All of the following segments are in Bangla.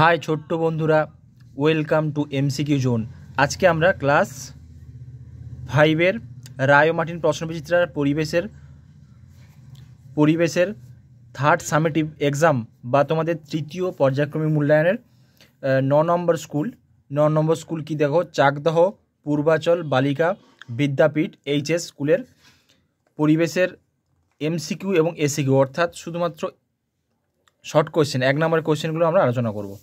হাই ছোট্ট বন্ধুরা ওয়েলকাম টু এমসিকিউ জোন আজকে আমরা ক্লাস ফাইভের রায় মার্টিন প্রশ্নবিচিত্রার পরিবেশের পরিবেশের থার্ড সামেটিভ এক্সাম বা তোমাদের তৃতীয় পর্যায়ক্রমিক মূল্যায়নের ন নম্বর স্কুল ন নম্বর স্কুল কি দেখো চাকদহ পূর্বাচল বালিকা বিদ্যাপীঠ এইচএস স্কুলের পরিবেশের এমসিকিউ এবং এসিকিউ অর্থাৎ শুধুমাত্র শর্ট কোয়েশ্চেন এক নম্বর কোয়েশ্চেনগুলো আমরা আলোচনা করবো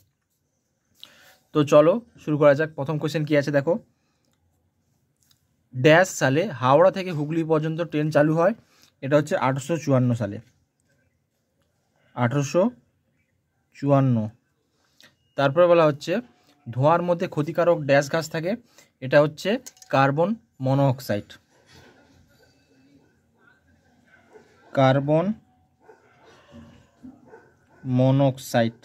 তো চলো শুরু করা যাক প্রথম কোয়েশ্চেন কী আছে দেখো ড্যাশ সালে হাওড়া থেকে হুগলি পর্যন্ত ট্রেন চালু হয় এটা হচ্ছে আঠারোশো চুয়ান্ন সালে আঠারোশো চুয়ান্ন তারপরে বলা হচ্ছে ধোঁয়ার মধ্যে ক্ষতিকারক ড্যাশ গাছ থাকে এটা হচ্ছে carbon monoxide carbon monoxide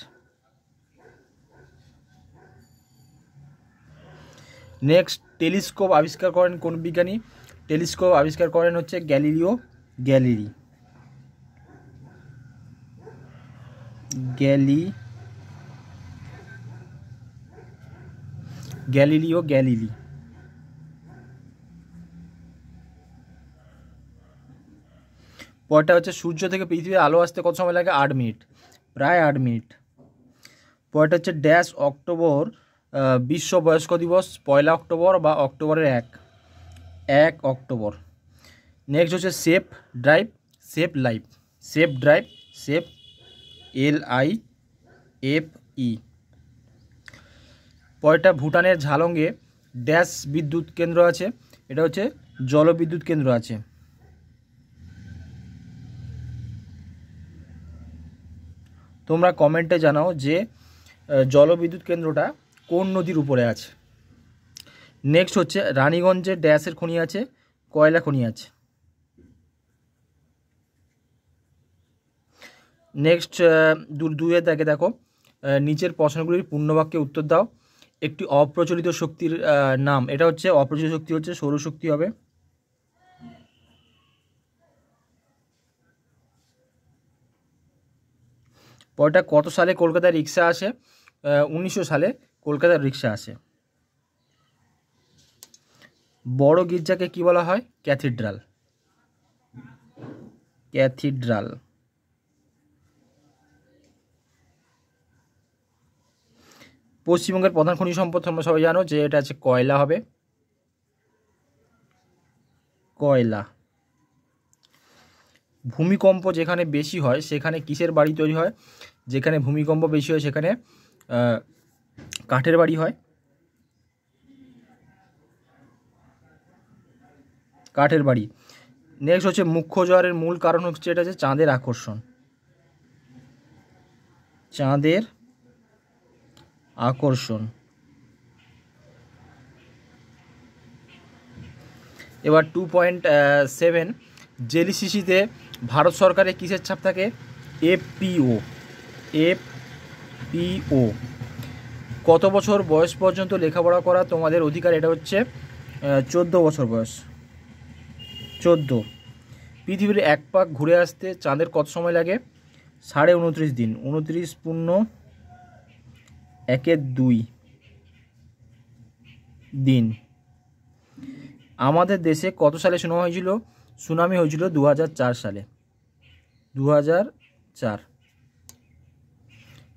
next telescope আবিষ্কার করেন কোন বিজ্ঞানী টেলিস্কোপ আবিষ্কার করেন হচ্ছে গ্যালিলিও গ্যালিলি গ্যালি গ্যালিলিও গ্যালিলি পয়েন্টটা হচ্ছে সূর্য থেকে পৃথিবী আলো আসতে কত সময় লাগে 8 মিনিট প্রায় 8 মিনিট পয়েন্টটা হচ্ছে ড্যাশ অক্টোবর বিশ্ব বয়স্ক দিবস পয়লা অক্টোবর বা অক্টোবরের এক এক অক্টোবর নেক্সট হচ্ছে safe drive safe life safe drive safe L I F E পয়টা ভুটানের ঝালঙ্গে ড্যাশ বিদ্যুৎ কেন্দ্র আছে এটা হচ্ছে জলবিদ্যুৎ কেন্দ্র আছে তোমরা কমেন্টে জানাও যে জলবিদ্যুৎ কেন্দ্রটা কোন নদীর উপরে আছে নেক্সট হচ্ছে রানীগঞ্জে ড্যাশের খনি আছে কয়লা খনি আছে নেক্সট দুয়ের দাগে দেখো নিচের প্রশ্নগুলির পূর্ণবাক্যে উত্তর দাও একটি অপ্রচলিত শক্তির নাম এটা হচ্ছে অপ্রচলিত শক্তি হচ্ছে সৌরশক্তি হবে পরটা কত সালে কলকাতায় রিক্সা আসে উনিশশো সালে কলকাতার রিক্সা আছে বড় গির্জাকে কি বলা হয় ক্যাথিড্রাল ক্যাথিড্রাল পশ্চিমবঙ্গের প্রধান খনিজ সম্পদ তোমরা সবাই জানো যে এটা আছে কয়লা হবে কয়লা ভূমিকম্প যেখানে বেশি হয় সেখানে কিসের বাড়ি তৈরি হয় যেখানে ভূমিকম্প বেশি হয় সেখানে কাঠের বাড়ি হয় কাঠের বাড়ি নেক্সট হচ্ছে মুখ্য জোয়ারের মূল কারণ হচ্ছে এটা হচ্ছে চাঁদের আকর্ষণ চাঁদের আকর্ষণ এবার টু পয়েন্ট সেভেন জেলিসিসিতে ভারত সরকারের কিসের ছাপ থাকে এফপিও এফপিও কত বছর বয়স পর্যন্ত লেখাপড়া করা তোমাদের অধিকার এটা হচ্ছে চোদ্দো বছর বয়স চোদ্দো পৃথিবীর এক পাক ঘুরে আসতে চাঁদের কত সময় লাগে সাড়ে উনত্রিশ দিন উনত্রিশ পূর্ণ একের দুই দিন আমাদের দেশে কত সালে সুনামি হয়েছিল সুনামি হয়েছিল দু সালে দু হাজার চার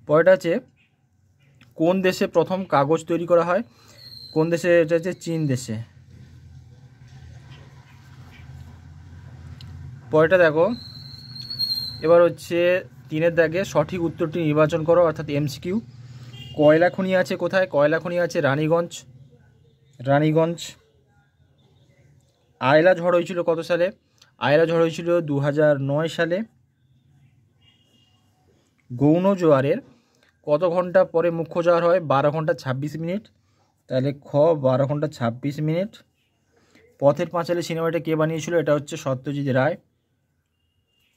পরেরটা আছে কোন দেশে প্রথম কাগজ তৈরি করা হয় কোন দেশে এটা হচ্ছে চীন দেশে পরেটা দেখো এবার হচ্ছে তিনের দাগে সঠিক উত্তরটি নির্বাচন করো অর্থাৎ এমসিকিউ কয়লা খনি আছে কোথায় কয়লা খনি আছে রানীগঞ্জ রানীগঞ্জ আয়লা ঝড় হয়েছিল কত সালে আয়লা ঝড় হয়েছিল দু সালে গৌণ জোয়ারের কত ঘন্টা পরে মুখ্য জ্বর হয় বারো ঘন্টা ছাব্বিশ মিনিট তাহলে খ বারো ঘন্টা ছাব্বিশ মিনিট পথের পাঁচালী সিনেমাটা কে বানিয়েছিল এটা হচ্ছে সত্যজিৎ রায়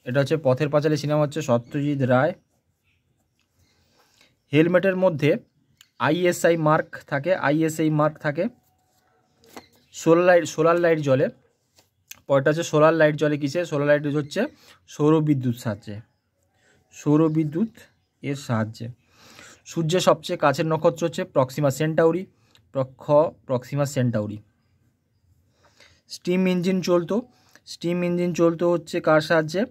এটা হচ্ছে পথের পাঁচালী সিনেমা হচ্ছে সত্যজিৎ রায় হেলমেটের মধ্যে আইএসআই মার্ক থাকে আইএসআই মার্ক থাকে সোলার লাইট সোলার লাইট জলে পরটা হচ্ছে সোলার লাইট জলে কিসে সোলার লাইট হচ্ছে সৌরবিদ্যুৎ সাহায্যে সৌরবিদ্যুৎ এর সাহায্যে সূর্যের সবচেয়ে কাছের নক্ষত্র হচ্ছে প্রক্সিমা সেন্টাউরি প্রক্ষ প্রক্সিমা সেন্টাউরি স্টিম ইঞ্জিন চলতো স্টিম ইঞ্জিন চলতো হচ্ছে কার সাহায্যে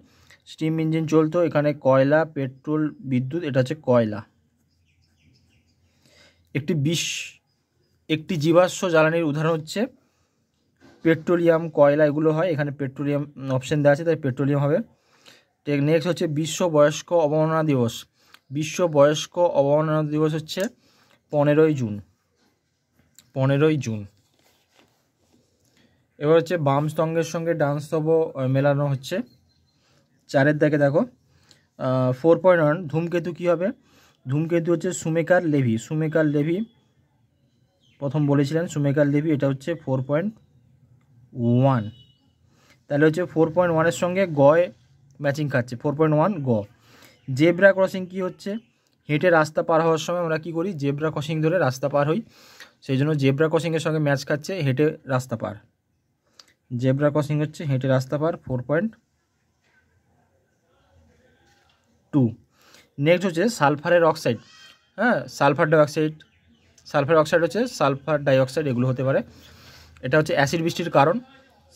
স্টিম ইঞ্জিন চলতো এখানে কয়লা পেট্রোল বিদ্যুৎ এটা হচ্ছে কয়লা একটি বিশ একটি জীবাশ্ম জ্বালানির উদাহরণ হচ্ছে পেট্রোলিয়াম কয়লা এগুলো হয় এখানে পেট্রোলিয়াম অপশান দেওয়া আছে তাই পেট্রোলিয়াম হবে নেক্সট হচ্ছে বিশ্ব বয়স্ক অবমাননা দিবস বিশ্ব বয়স্ক অবমাননা দিবস হচ্ছে পনেরোই জুন পনেরোই জুন এবার হচ্ছে বাম স্তঙ্গের সঙ্গে ডান্স স্তব মেলানো হচ্ছে চারের দিকে দেখো ফোর পয়েন্ট ওয়ান ধূমকেতু কী হবে ধূমকেতু হচ্ছে সুমেকার লেভি সুমেকার লেভি প্রথম বলেছিলেন সুমেকার লেভি এটা হচ্ছে ফোর পয়েন্ট ওয়ান তাহলে হচ্ছে ফোর পয়েন্ট ওয়ানের সঙ্গে গয় ম্যাচিং খাচ্ছে ফোর পয়েন্ট ওয়ান গ জেব্রা ক্রসিং কি হচ্ছে হেঁটে রাস্তা পার হওয়ার সময় আমরা কি করি জেব্রা ক্রসিং ধরে রাস্তা পার হই সেই জন্য জেব্রা ক্রসিংয়ের সঙ্গে ম্যাচ খাচ্ছে হেঁটে রাস্তা পার জেব্রা ক্রসিং হচ্ছে হেঁটে রাস্তা পার ফোর পয়েন্ট টু নেক্সট হচ্ছে সালফারের অক্সাইড হ্যাঁ সালফার ডাইঅক্সাইড সালফার অক্সাইড হচ্ছে সালফার ডাইঅক্সাইড এগুলো হতে পারে এটা হচ্ছে অ্যাসিড বৃষ্টির কারণ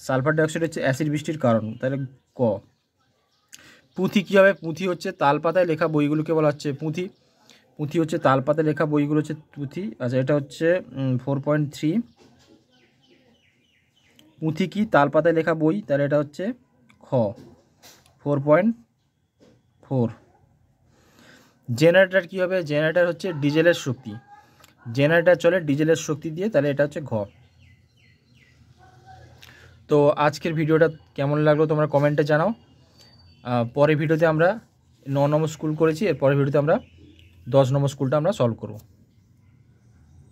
সালফার ডাইঅক্সাইড হচ্ছে অ্যাসিড বৃষ্টির কারণ তাহলে ক পুঁথি কী হবে পুঁথি হচ্ছে তালপাতায় লেখা বইগুলোকে বলা হচ্ছে পুঁথি পুঁথি হচ্ছে তালপাতায় লেখা বইগুলো হচ্ছে পুঁথি আচ্ছা এটা হচ্ছে ফোর পয়েন্ট থ্রি পুঁথি কি তালপাতায় লেখা বই তাহলে এটা হচ্ছে খ ফোর পয়েন্ট ফোর জেনারেটার কী হবে জেনারেটার হচ্ছে ডিজেলের শক্তি জেনারেটার চলে ডিজেলের শক্তি দিয়ে তাহলে এটা হচ্ছে ঘ তো আজকের ভিডিওটা কেমন লাগলো তোমরা কমেন্টে জানাও পরের ভিডিওতে আমরা ন নম্বর স্কুল করেছি এর পরের ভিডিওতে আমরা দশ নম্বর স্কুলটা আমরা সলভ করবো